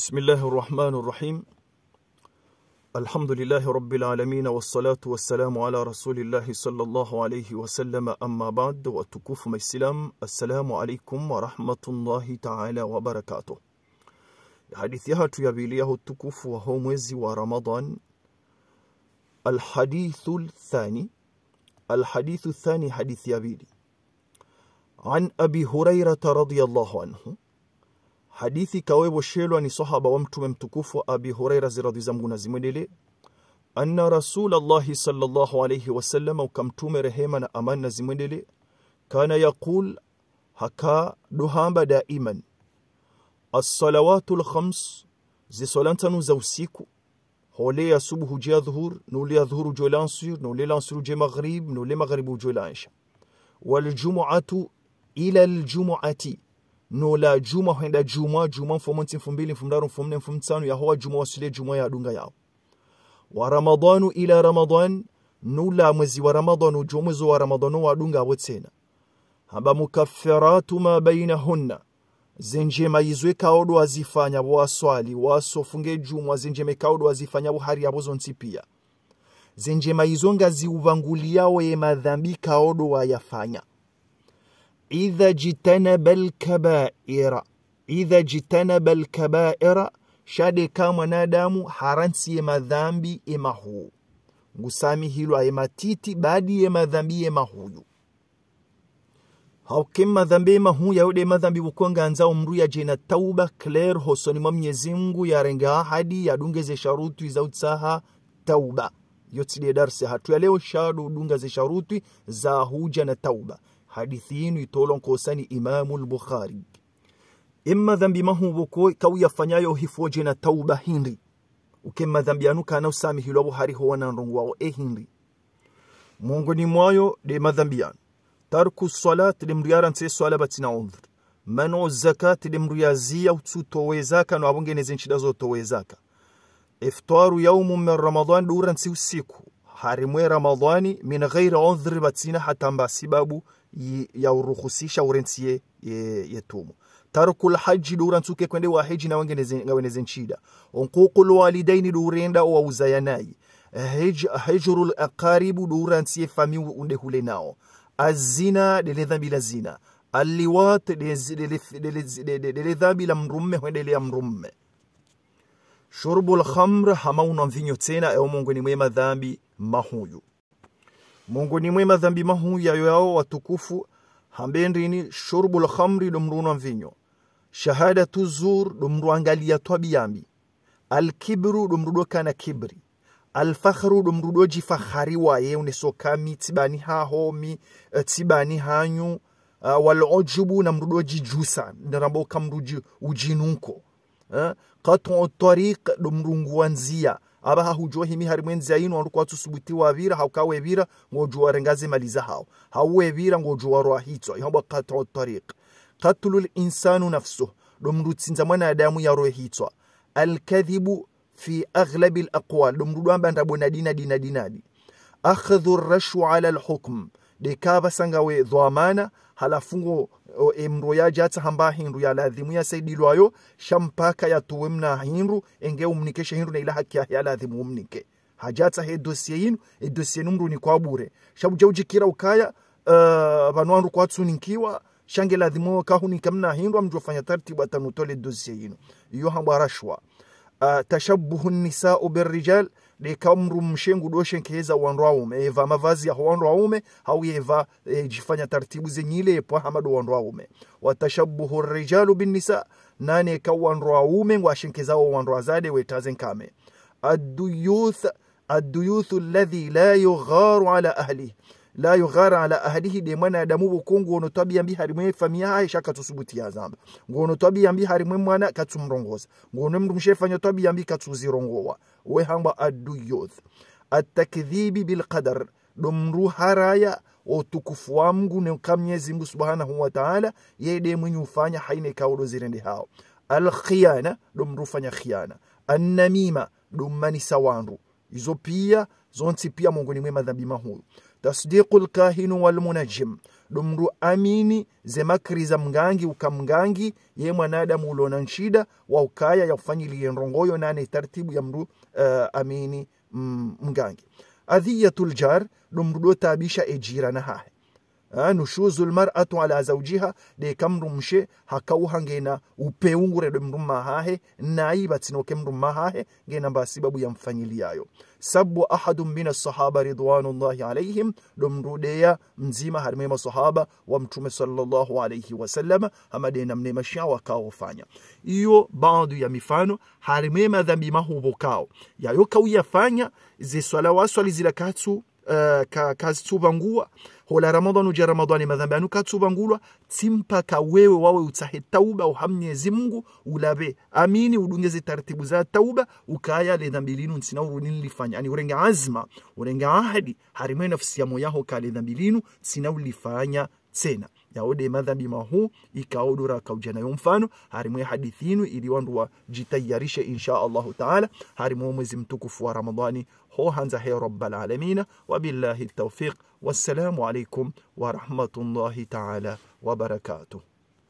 بسم الله الرحمن الرحيم الحمد لله رب العالمين والصلاة والسلام على رسول الله صلى الله عليه وسلم أما بعد وتكوف ما السلام السلام عليكم ورحمة الله تعالى وبركاته حديث yetu ya Biblia utukufu wa huu mwezi wa الحديث الثاني thani alhadithu thani hadithi ya pili an abi hadithi ikaweboshelwa ni sahaba wa mtume mtukufu abi hureira ziradhi za mungu na zimwendelee anna rasulallahi salllahu alaihi wasalama ukamtume rehema na amani na zimwendele kana yaqul haka duhamba daiman assalawatu lkhams zisolantanu za usiku hole asubuhi hujia dhuhur nule ya dhuhur ujo lansir nule lansir uje maghrib nule maghrib ujo laisha waljumuatu ila ljumuati no juma hwenda juma juma mbili mfomontsi mfumbili mfumdaru mfumne ya hoa juma wasile juma ya dunga yao wa ramadanu ila ramadan no mwezi wa ramadanu juma mwezi wa ramadanu wa dunga abo tsena hamba mukaffaratu ma baina bainahunna zenjema yizwe kaodo azifanya bo aswali sofunge juma me kaodo azifanya bo hari yabo zonsi pia zenjema izonga ziuvanguliyawo ye madhambi kaodo wayafanya wa idha jitanaba alkabaira idha jitanaba alkabaira shade ka mwanadamu haransiye madhambi emahu ngusamihilwa ematiti badi ye madhambi yemahuyu hauke madhambi emahu yaude madhambi bukonganza umru ya jena tauba clair hosoni mwa mwenyezi ya renga ahadi ya ze sharutu za utsaha tauba yotsilie darsi hatu ya leo shadu dunga ze sharutu za huja na tauba hadithi yinu itolon kosani imamu lbukhari imma dhambi mahu boko kau yafanyayo hifoje na tauba hinri ukemma dhambi yanu kana o hariho wananrongwao ehinri ni mwayo de madhambi an tarku salat de mriara nse swala batina udhur manu zakat de limruyazia utsutowezaka no abungeneze nshida zotowezaka iftaru yaumu min ramadan dura nsi usiku harimwe ramadhani min ghairi udhur batina hata mbasibabu ya uruhusisha yauruhusisha urensie yetumu tarku lhaji duransuke kwende wa haji na wengeneze nchida onququ walidaini durenda wa uzayanai wauzayanayi hijru laqaribu duransie fami unde hule nao azina dele dhambi la zina alliwat dele dhambi la mrumme wende ya mrumme shurbu lkhamr hamaunwa mvinyo tena eomongweni mwema dhambi mahuyu Mungu ni mwema dhambi mahu yayo yao watukufu hambendrini shurbu lkhamri domrunwa mvinyo shahadatu zur domruangalia twabiyambi alkibru domrudokana kibri alfakhru domrudoji fakhari waye unesokami tibani hahomi eh, tibani hanyu uh, ah, walojubu namrudoji jusa naramboka mruji ujinunko uh, qat'u tariq domrunguanzia aba hahujua himi hari mwenzi ya yaino wandu kwatusubutiwa avira haukawe vira ngojua rengaze maliza hao hauwe vira ngojua roa hitso ihoba qat'u tariq qatlu insanu nafsuh domndu tsinza ya yaroe hito. Alkathibu fi aglabi lakwa. Lomru domndu dwamba nadina dina dina dinadi akhdhu rashwa ala alhukm dekava sangawe dhuamana halafungo emro jatsa hamba hindu ya ya lazimu yaladhimu yasaidilwayo shampaka ya tuwemna hindu enge umnikeshe hindu na ila haki lazimu umnike hajatsa he dossier e edossier numru ni kwa bure shabuja ujikira ukaya uh, e, vanwandu kwatsunikiwa shange lazimu ladhimu kahunika kamna hindu fanya tartibu atanutole dossier yinu iyo hambwa rashwa uh, tashabuhu nisau uh, dekamru mshengu doshe nkeza wandu aume eva mavazi ya wandu aume au eva e, jifanya taratibu zenyile epwa hamadu wandu aume watashabuhu rijalu bin nisa nane ka wandu aume ngwashenkezao wandu azade wetaze nkame aduyuth aduyuthu alladhi la yugharu ala ahlihi la yughara ala ahlihi de mwana mwanadamu bukungu ono tabia mbi hari mwe famia ha aisha katusubutia zamba ngono tabia mbi hari mwe mwana katsumrongoza ngono mndu mshefanya tabia mbi katsuzirongowa we hamba adu yoth atakdhibi bilqadar domru haraya otukufu wa mngu ne kamyezi Mungu subhanahu wa taala yede mwenye ufanya haine kaulo zirende hao al alkhiyana domru fanya khiana an namima dommanisa wandu izo pia zonsi pia mongoni mwe madhabi mahulu tasdiqu lkahinu walmunajim dumru amini zemakriza mngangi ukamngangi ye mwanadamu ulona nshida wa ukaya ya kufanyilie nrongoyo nane tartibu ya mru uh, eh, amini mm, mngangi adhiyatu ljar dumru tabisha ejira na hahe Ah, nushuzu lmar'atu ala zaujiha de kamrumshe hakauha ngena upeungure de mrumma hahe naiba tsinoke mrumma hahe ngena sibabu ya mfanyiliayo sabu ahadun min as-sahaba ridwanullahi alayhim mrudeya mzima harme masahaba wa mtume sallallahu alayhi wasallam hamadena mnema shawa kao fanya iyo baadhi ya mifano harme madhambi mahubo kao yayo kau yafanya ziswala waswali zilakatsu Eh, ngua hola ramadhanu ja ramadhani madhambi anu katsubangulwa tsimpaka wewe wawe utsahe tauba mnyezi mungu ulabe amini udungeze taratibu za tauba ukaya le dhambi linu ntsina lifanya ani urenge azma urenge ahadi harimwe nafsi yamo yaho kale dhambi linu nsina ulifanya tsena yaode madhambi mahu ikaudura kaujana nayo mfano harimu ya hadithinu ili wandu wajitayarishe insha allahu taala harimu mwezi mtukufu wa ramadhani ho hanza heyo rabbal alamina wabillahi taufiq wassalamu alaikum warahmatullahi taala wabarakatuh